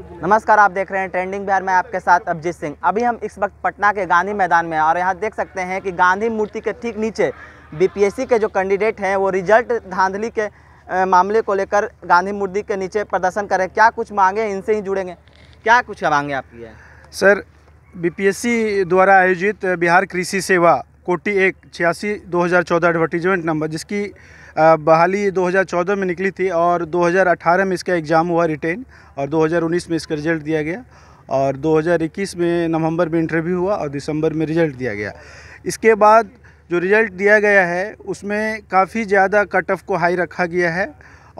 नमस्कार आप देख रहे हैं ट्रेंडिंग बिहार में आपके साथ अभिजीत सिंह अभी हम इस वक्त पटना के गांधी मैदान में और यहाँ देख सकते हैं कि गांधी मूर्ति के ठीक नीचे बीपीएससी के जो कैंडिडेट हैं वो रिजल्ट धांधली के मामले को लेकर गांधी मूर्ति के नीचे प्रदर्शन करें क्या कुछ मांगे इनसे ही जुड़ेंगे क्या कुछ मांगे आपकी है सर बी द्वारा आयोजित बिहार कृषि सेवा कोटी एक छियासी दो एडवर्टीजमेंट नंबर जिसकी बहाली 2014 में निकली थी और 2018 में इसका एग्ज़ाम हुआ रिटेन और 2019 में इसका रिज़ल्ट दिया गया और 2021 में नवंबर में इंटरव्यू हुआ और दिसंबर में रिज़ल्ट दिया गया इसके बाद जो रिज़ल्ट दिया गया है उसमें काफ़ी ज़्यादा कट ऑफ को हाई रखा गया है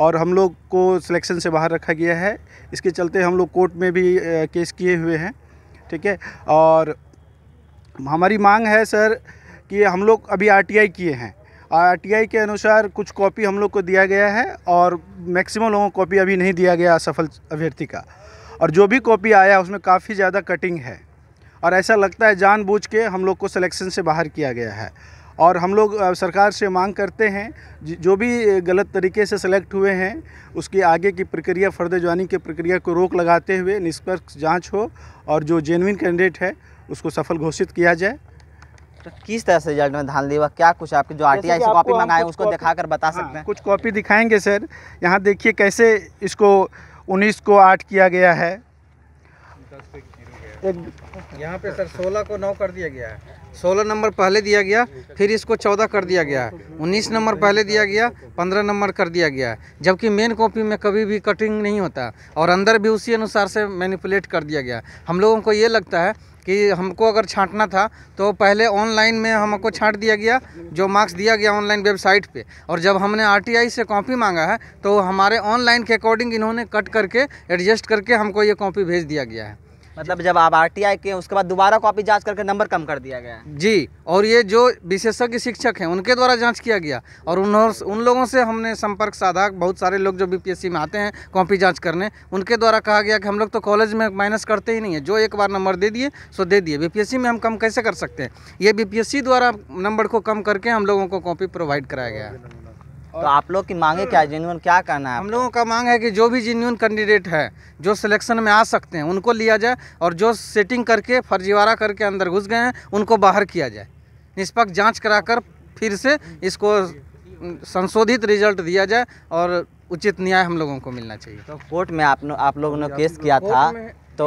और हम लोग को सिलेक्शन से बाहर रखा गया है इसके चलते हम लोग कोर्ट में भी केस किए हुए हैं ठीक है और हमारी मांग है सर कि हम लोग अभी आरटीआई किए हैं आरटीआई के अनुसार कुछ कॉपी हम लोग को दिया गया है और मैक्सिमम लोगों को कॉपी अभी नहीं दिया गया असफल अभ्यर्थी का और जो भी कॉपी आया उसमें काफ़ी ज़्यादा कटिंग है और ऐसा लगता है जानबूझ के हम लोग को सिलेक्शन से बाहर किया गया है और हम लोग सरकार से मांग करते हैं जो भी गलत तरीके से सेलेक्ट हुए हैं उसकी आगे की प्रक्रिया फर्दर ज्वाइनिंग की प्रक्रिया को रोक लगाते हुए निष्पक्ष जांच हो और जो जेनविन कैंडिडेट है उसको सफल घोषित किया जाए तो किस तरह से रिजल्ट में धान लेवा क्या कुछ आपके जो आर टी आई कॉपी मंगाए उसको दिखा कर बता हाँ, सकते हैं कुछ कॉपी दिखाएंगे सर यहाँ देखिए कैसे इसको उन्नीस को आठ किया गया है एक यहाँ पे सर सोलह को नौ कर दिया गया है सोलह नंबर पहले दिया गया फिर इसको चौदह कर दिया गया है उन्नीस नंबर पहले दिया गया पंद्रह नंबर कर दिया गया है जबकि मेन कॉपी में कभी भी कटिंग नहीं होता और अंदर भी उसी अनुसार से मैनिपुलेट कर दिया गया हम लोगों को ये लगता है कि हमको अगर छांटना था तो पहले ऑनलाइन में हमको छांट दिया गया जो मार्क्स दिया गया ऑनलाइन वेबसाइट पे और जब हमने आरटीआई से कॉपी मांगा है तो हमारे ऑनलाइन के अकॉर्डिंग इन्होंने कट करके एडजस्ट करके हमको ये कॉपी भेज दिया गया है मतलब जब आप आर के उसके बाद दोबारा कॉपी जांच करके नंबर कम कर दिया गया जी और ये जो विशेषज्ञ शिक्षक हैं उनके द्वारा जांच किया गया और उन उन लोगों से हमने संपर्क साधा बहुत सारे लोग जो बीपीएससी में आते हैं कॉपी जाँच करने उनके द्वारा कहा गया कि हम लोग तो कॉलेज में माइनस करते ही नहीं है जो एक बार नंबर दे दिए सो दे दिए बी में हम कम कैसे कर सकते हैं ये बी द्वारा नंबर को कम करके हम लोगों को कॉपी प्रोवाइड कराया गया है तो आप लोग की मांगे क्या जेन्यून क्या कहना है हम लोगों का मांग है कि जो भी जेन्यून कैंडिडेट है जो सिलेक्शन में आ सकते हैं उनको लिया जाए और जो सेटिंग करके फर्जीवाड़ा करके अंदर घुस गए हैं उनको बाहर किया जाए निष्पक्ष जांच कराकर फिर से इसको संशोधित रिजल्ट दिया जाए और उचित न्याय हम लोगों को मिलना चाहिए तो कोर्ट में आप, आप लोगों ने केस तो किया था तो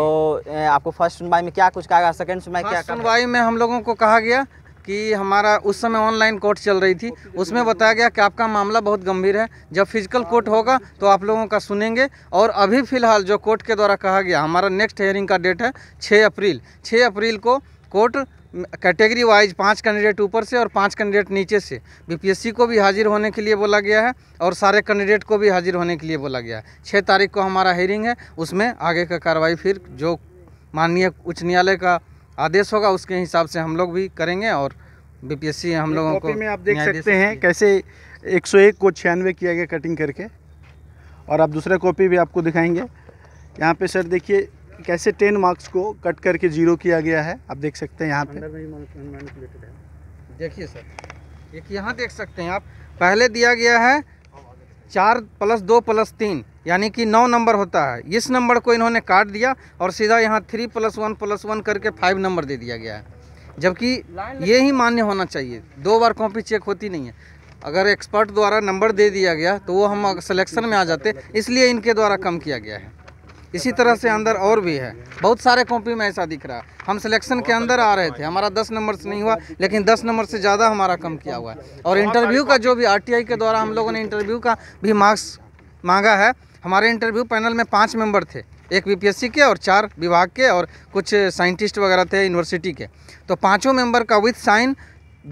आपको फर्स्ट सुनवाई में क्या कुछ कहा गया सेकंड सुनवाई क्या सुनवाई में हम लोगों को कहा गया कि हमारा उस समय ऑनलाइन कोर्ट चल रही थी उसमें बताया गया कि आपका मामला बहुत गंभीर है जब फिजिकल कोर्ट होगा तो आप लोगों का सुनेंगे और अभी फ़िलहाल जो कोर्ट के द्वारा कहा गया हमारा नेक्स्ट हेयरिंग का डेट है छः अप्रैल छः अप्रैल को कोर्ट कैटेगरी वाइज पांच कैंडिडेट ऊपर से और पांच कैंडिडेट नीचे से बीपीएससी को भी हाजिर होने के लिए बोला गया है और सारे कैंडिडेट को भी हाजिर होने के लिए बोला गया है छः तारीख को हमारा हेयरिंग है उसमें आगे का कार्रवाई फिर जो माननीय उच्च न्यायालय का आदेश होगा उसके हिसाब से हम लोग भी करेंगे और बीपीएससी हम लोगों को में आप देख सकते हैं कैसे 101 को छियानवे किया गया कटिंग करके और आप दूसरा कॉपी भी आपको दिखाएंगे यहाँ पे सर देखिए कैसे 10 मार्क्स को कट करके जीरो किया गया है आप देख सकते हैं यहाँ पे देखिए सर एक यहाँ देख सकते हैं आप पहले दिया गया है चार प्लस दो प्लस तीन यानी कि नौ नंबर होता है इस नंबर को इन्होंने काट दिया और सीधा यहाँ three plus one plus one करके फाइव नंबर दे दिया गया है जबकि ये ही मान्य होना चाहिए दो बार कॉपी चेक होती नहीं है अगर एक्सपर्ट द्वारा नंबर दे दिया गया तो वो हम सिलेक्शन में आ जाते इसलिए इनके द्वारा कम किया गया है इसी तरह से अंदर और भी है बहुत सारे कॉपी में ऐसा दिख रहा है हम सिलेक्शन के अंदर आ रहे थे हमारा दस नंबर से नहीं हुआ लेकिन दस नंबर से ज़्यादा हमारा कम किया हुआ है और इंटरव्यू का जो भी आरटीआई के द्वारा हम लोगों ने इंटरव्यू का भी मार्क्स मांगा है हमारे इंटरव्यू पैनल में पाँच मेंबर थे एक बीपीएससी के और चार विभाग के और कुछ साइंटिस्ट वगैरह थे यूनिवर्सिटी के तो पाँचों मेंबर का विथ साइन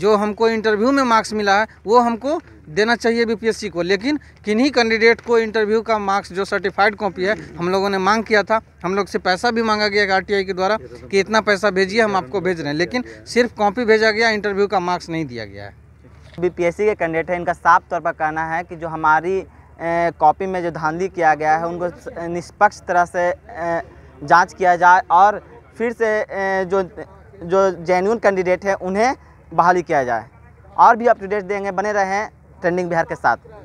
जो हमको इंटरव्यू में मार्क्स मिला है वो हमको देना चाहिए बीपीएससी को लेकिन किन्हीं कैंडिडेट को इंटरव्यू का मार्क्स जो सर्टिफाइड कॉपी है हम लोगों ने मांग किया था हम लोग से पैसा भी मांगा गया आरटीआई के द्वारा कि इतना पैसा भेजिए हम आपको भेज रहे हैं लेकिन सिर्फ कॉपी भेजा गया इंटरव्यू का मार्क्स नहीं दिया गया है बी के कैंडिडेट हैं इनका साफ तौर पर कहना है कि जो हमारी कॉपी में जो धांधली किया गया है उनको निष्पक्ष तरह से जांच किया जाए और फिर से जो जो जेन्यून कैंडिडेट हैं उन्हें बहाली किया जाए और भी अप टू डेट देंगे बने रहें ट्रेंडिंग बिहार के साथ